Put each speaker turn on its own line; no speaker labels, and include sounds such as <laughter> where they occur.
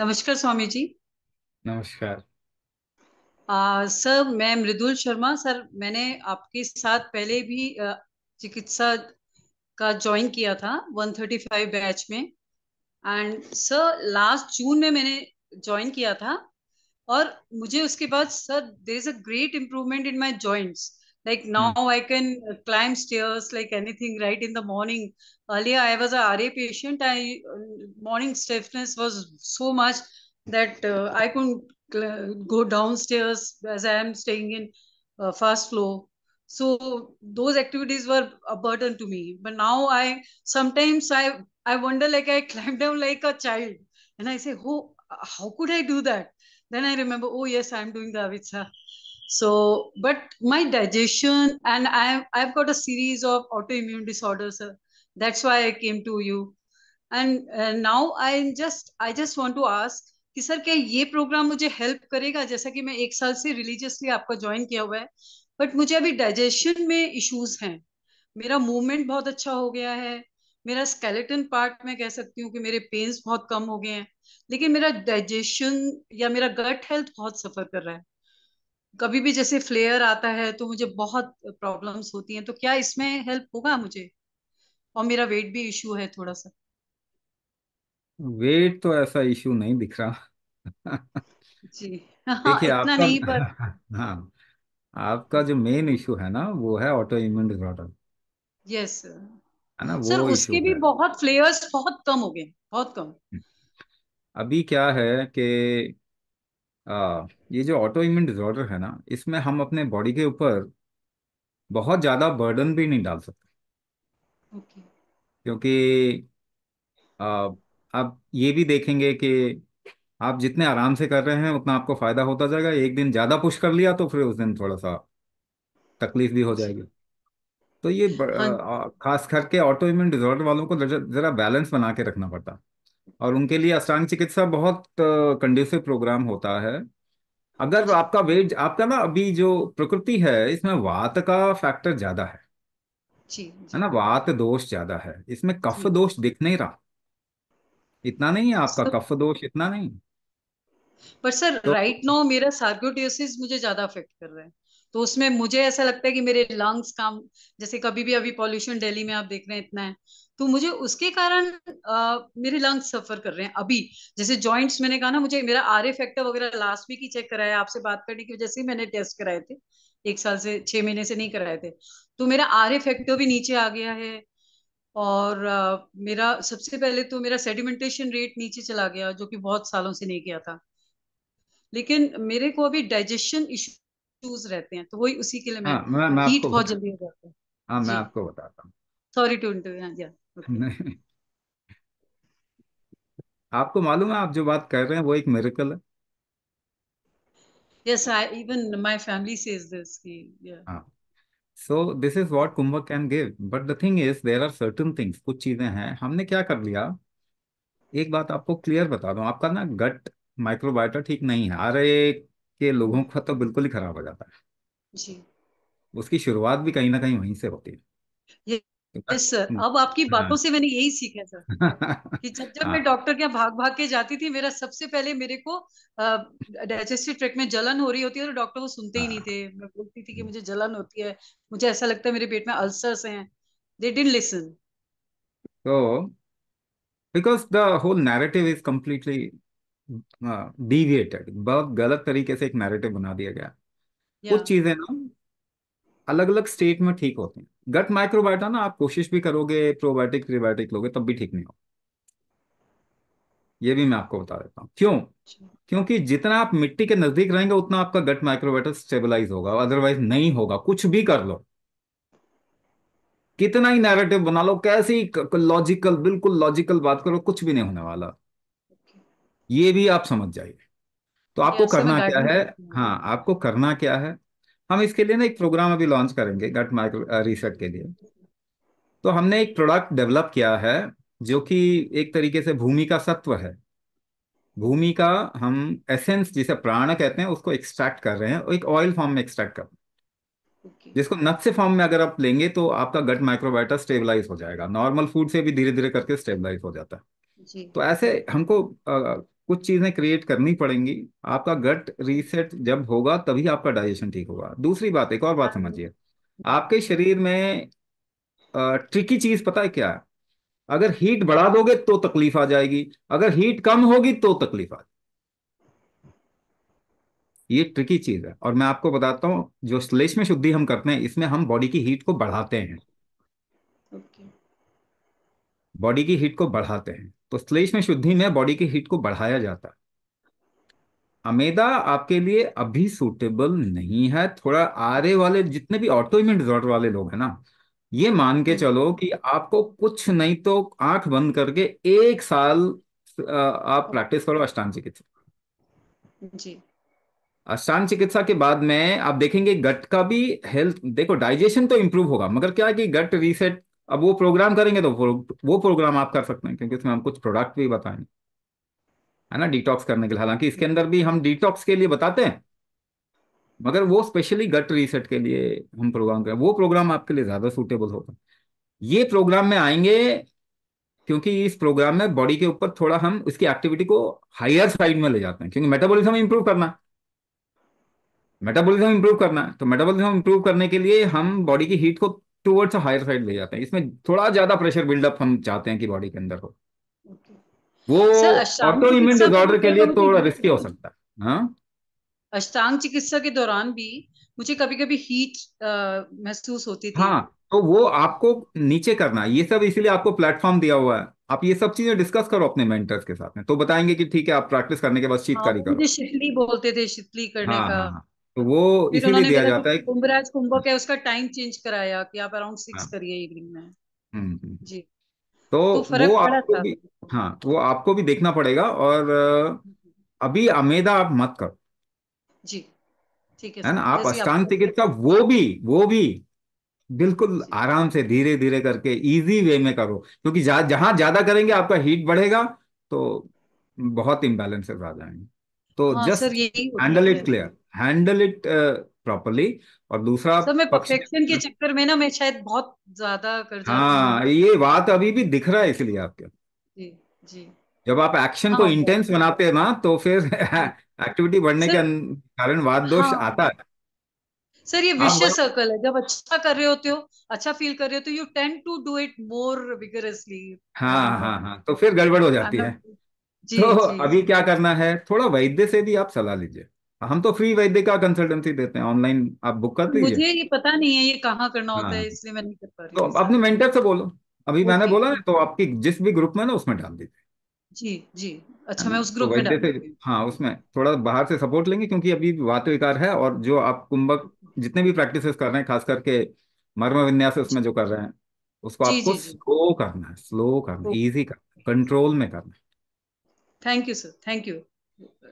नमस्कार स्वामी जी नमस्कार आ, सर मैं मृदुल शर्मा सर मैंने आपके साथ पहले भी चिकित्सा का ज्वाइन किया था 135 बैच में एंड सर लास्ट जून में मैंने ज्वाइन किया था और मुझे उसके बाद sir there is a great improvement in my joints Like hmm. now mm. I can climb stairs like anything right in the morning. Earlier I was a RA patient. I morning stiffness was so much that uh, I couldn't go downstairs as I am staying in uh, first floor. So those activities were a burden to me. But now I sometimes I I wonder like I <laughs> climb down like a child, and I say, oh, how could I do that? Then I remember, oh yes, I'm doing the avitsa. So, but my digestion and I've, I've got a series of autoimmune disorders. Sir. That's why I came to you. And, and now I just I just want to ask कि sir क्या ये programme मुझे help करेगा जैसा कि मैं एक साल से रिलीजियसली आपका ज्वाइन किया हुआ है बट मुझे अभी डाइजेशन में इश्यूज हैं मेरा मूवमेंट बहुत अच्छा हो गया है मेरा स्केलेटन पार्ट मैं कह सकती हूँ कि मेरे पेन्स बहुत कम हो गए हैं लेकिन मेरा डाइजेशन या मेरा गट हेल्थ बहुत सफर कर रहा है कभी भी जैसे फ्लेयर आता है तो मुझे बहुत प्रॉब्लम्स होती हैं तो क्या इसमें हेल्प होगा मुझे और मेरा वेट भी इशू है थोड़ा सा
वेट तो ऐसा इशू नहीं दिख रहा
जी <laughs> हाँ देखिए इतना आपका नहीं पर
<laughs> हाँ आपका जो मेन इशू है ना वो है ऑटो इम्यून डिसऑर्डर
यस है
ना वो सर उसके इशू भी है
बहुत फ्लेयर्स बहुत कम हो गए बहुत कम
अभी क्या है कि आ, हाँ, ये जो ऑटो इम्यून डिसऑर्डर है ना इसमें हम अपने बॉडी के ऊपर बहुत ज़्यादा बर्डन भी नहीं डाल सकते ओके क्योंकि आ, आप ये भी देखेंगे कि आप जितने आराम से कर रहे हैं उतना आपको फ़ायदा होता जाएगा एक दिन ज़्यादा पुश कर लिया तो फिर उस दिन थोड़ा सा तकलीफ भी हो जाएगी तो ये हाँ खास करके ऑटो इम्यून डिसऑर्डर वालों को ज़रा बैलेंस बना के रखना पड़ता है और उनके लिए अष्टांग चिकित्सा बहुत कंड्यूसिव प्रोग्राम होता है अगर आपका वेट आपका ना अभी जो प्रकृति है इसमें वात का फैक्टर ज्यादा है है ना वात दोष ज्यादा है इसमें कफ दोष दिख नहीं रहा इतना नहीं है आपका कफ दोष इतना नहीं
पर सर तो, राइट नो मेरा सार्कोटियोसिस मुझे ज्यादा अफेक्ट कर रहा है तो उसमें मुझे ऐसा लगता है कि मेरे लंग्स काम जैसे कभी भी अभी पॉल्यूशन दिल्ली में आप देख रहे हैं इतना है तो मुझे उसके कारण मेरे लंग्स सफर कर रहे हैं अभी जैसे जॉइंट्स मैंने कहा ना मुझे मेरा आर एफ फैक्टर वगैरह लास्ट वीक ही चेक कराया आपसे बात करने की वजह से मैंने टेस्ट कराए थे एक साल से छह महीने से नहीं कराए थे तो मेरा आर एफ फैक्टर भी नीचे आ गया है और आ, मेरा सबसे पहले तो मेरा सेडिमेंटेशन रेट नीचे चला गया जो कि बहुत सालों से नहीं गया था लेकिन मेरे को अभी डाइजेशन इश्यूज रहते हैं तो वही उसी के लिए मैं, हाँ, मैं, मैं हीट बहुत जल्दी हो जाता है
हाँ मैं आपको बताता हूँ
सॉरी टू इंटरव्यू हाँ जी
नहीं <laughs> आपको मालूम है आप जो बात कर रहे हैं वो एक मिरेकल है
yes i even my family says this ki, yeah
हाँ. so this is what kumbhak can give but the thing is there are certain things कुछ चीजें हैं हमने क्या कर लिया एक बात आपको क्लियर बता दूं आपका ना गट माइक्रोबायोटा ठीक नहीं है अरे के लोगों का तो बिल्कुल ही खराब हो जाता है जी उसकी शुरुआत भी कहीं ना कहीं वहीं से होती है
yeah. Yes sir hmm. अब आपकी हाँ। बातों से मैंने यही सीखा सर <laughs>
कि
जब जब हाँ। मैं डॉक्टर के भाग भाग के जाती थी मेरा सबसे पहले मेरे को डाइजेस्टिव ट्रैक में जलन हो रही होती है तो डॉक्टर को सुनते ही नहीं हाँ। थे मैं बोलती थी कि मुझे जलन होती है मुझे ऐसा लगता है मेरे पेट में अल्सर्स हैं दे डिडंट लिसन
तो because the whole narrative is completely deviated बहुत गलत तरीके से एक नैरेटिव बना दिया गया कुछ चीजें ना अलग अलग स्टेट में ठीक होती हैं गट माइक्रोबायोटा ना आप कोशिश भी करोगे प्रोबायोटिक प्रीबायोटिक लोगे तब भी ठीक नहीं हो ये भी मैं आपको बता देता हूँ क्यों अच्छा। क्योंकि जितना आप मिट्टी के नजदीक रहेंगे उतना आपका गट माइक्रोबायोटा स्टेबलाइज होगा अदरवाइज नहीं होगा कुछ भी कर लो कितना ही नैरेटिव बना लो कैसी लॉजिकल बिल्कुल लॉजिकल बात करो कुछ भी नहीं होने वाला ये भी आप समझ जाइए तो आपको करना क्या है हाँ आपको करना क्या है हम इसके लिए ना एक प्रोग्राम अभी लॉन्च करेंगे गट माइक्रो रिसर्च के लिए तो हमने एक प्रोडक्ट डेवलप किया है जो कि एक तरीके से भूमि का सत्व है भूमि का हम एसेंस जिसे प्राण कहते हैं उसको एक्सट्रैक्ट कर रहे हैं और एक ऑयल फॉर्म में एक्सट्रैक्ट कर रहे जिसको नट्स फॉर्म में अगर आप लेंगे तो आपका गट माइक्रोबायोटा स्टेबलाइज हो जाएगा नॉर्मल फूड से भी धीरे धीरे करके स्टेबलाइज हो जाता है तो ऐसे हमको uh, कुछ चीज़ें क्रिएट करनी पड़ेंगी आपका गट रीसेट जब होगा तभी आपका डाइजेशन ठीक होगा दूसरी बात एक और बात हाँ। समझिए आपके शरीर में ट्रिकी चीज़ पता है क्या अगर हीट बढ़ा दोगे तो तकलीफ आ जाएगी अगर हीट कम होगी तो तकलीफ आ ये ट्रिकी चीज़ है और मैं आपको बताता हूं जो श्लेष्म शुद्धि हम करते हैं इसमें हम बॉडी की हीट को बढ़ाते हैं बॉडी की हीट को बढ़ाते हैं तो श्लेष्म शुद्धि में बॉडी की हीट को बढ़ाया जाता है अमेदा आपके लिए अभी सूटेबल नहीं है थोड़ा आरे वाले जितने भी ऑटो इम्यून डिजॉर्डर वाले लोग हैं ना ये मान के हम्म। चलो कि आपको कुछ नहीं तो आंख बंद करके एक साल आप प्रैक्टिस करो अष्टान चिकित्सा जी अष्टान चिकित्सा के बाद में आप देखेंगे गट का भी हेल्थ देखो डाइजेशन तो इंप्रूव होगा मगर क्या है कि गट रीसेट अब वो प्रोग्राम करेंगे तो वो प्रोग्राम आप कर सकते हैं क्योंकि उसमें हम कुछ प्रोडक्ट भी बताएंगे है ना डिटॉक्स करने के लिए हालांकि इसके अंदर भी हम डिटॉक्स के लिए बताते हैं मगर वो स्पेशली गट रीसेट के लिए हम प्रोग्राम करें वो प्रोग्राम आपके लिए ज़्यादा सूटेबल होगा ये प्रोग्राम में आएंगे क्योंकि इस प्रोग्राम में बॉडी के ऊपर थोड़ा हम उसकी एक्टिविटी को हायर साइड में ले जाते हैं क्योंकि मेटाबॉलिज्म इंप्रूव करना मेटाबॉलिज्म इंप्रूव करना तो मेटाबॉलिज्म इंप्रूव करने के लिए हम बॉडी की हीट को टूवर्ड्स हायर साइड ले जाते हैं इसमें थोड़ा ज्यादा प्रेशर बिल्डअप हम चाहते हैं कि बॉडी के अंदर हो वो ऑटो इम्यून डिसऑर्डर के लिए थोड़ा रिस्की हो सकता है हाँ?
अष्टांग चिकित्सा के दौरान भी मुझे कभी कभी हीट महसूस होती थी हाँ
तो वो आपको नीचे करना ये सब इसीलिए आपको प्लेटफॉर्म दिया हुआ है आप ये सब चीजें डिस्कस करो अपने मेंटर्स के साथ में तो बताएंगे कि ठीक है आप प्रैक्टिस करने के बाद शीतकारी हाँ, करो
शीतली बोलते थे शीतली करने हाँ, का हाँ, हाँ,
तो वो फिर इसीलिए दिया जाता है
कुंभराज कुंभ के उसका टाइम चेंज कराया कि आप अराउंड हाँ। सिक्स करिए इवनिंग में
हम्म, हम्म। जी तो, तो फर्क वो पड़ा आपको था भी हाँ वो आपको भी देखना पड़ेगा और अभी अमेदा आप मत करो
जी ठीक है है ना आप अष्टांग
टिकट का वो भी वो भी बिल्कुल आराम से धीरे धीरे करके इजी वे में करो क्योंकि जहां ज्यादा करेंगे आपका हीट बढ़ेगा तो बहुत इम्बैलेंसेस आ जाएंगे तो just
handle it clear
handle it properly और दूसरा सर तो मैं
परफेक्शन के चक्कर में ना मैं शायद बहुत ज्यादा कर हाँ
ये बात अभी भी दिख रहा है इसलिए आपके
जी जी
जब आप एक्शन हाँ, को इंटेंस बनाते हैं ना तो फिर एक्टिविटी बढ़ने के कारण वाद दोष हाँ, आता है
सर ये विशेष हाँ, सर्कल है जब अच्छा कर रहे होते हो अच्छा फील कर रहे होते हो you tend to do it more vigorously
हाँ हाँ हाँ तो फिर गड़बड़ हो जाती है
जी, तो जी, अभी
क्या करना है थोड़ा वैद्य से भी आप सलाह लीजिए हम तो फ्री वैद्य का कंसल्टेंसी देते हैं ऑनलाइन आप बुक कर दीजिए मुझे
ये पता नहीं है ये कहाँ करना होता है हाँ। इसलिए मैं नहीं कर पा रही तो
अपने मेंटर से बोलो अभी मैंने बोला ना तो आपकी जिस भी ग्रुप में ना उसमें डाल दीजिए
जी जी अच्छा हाँ, मैं उस ग्रुप तो में डाल
हाँ उसमें थोड़ा बाहर से सपोर्ट लेंगे क्योंकि अभी वात विकार है और जो आप कुंभक जितने भी प्रैक्टिसेस कर रहे हैं खास करके मर्म विन्यास उसमें जो कर रहे हैं उसको आपको स्लो करना है स्लो करना है इजी करना कंट्रोल में करना है
thank you sir thank you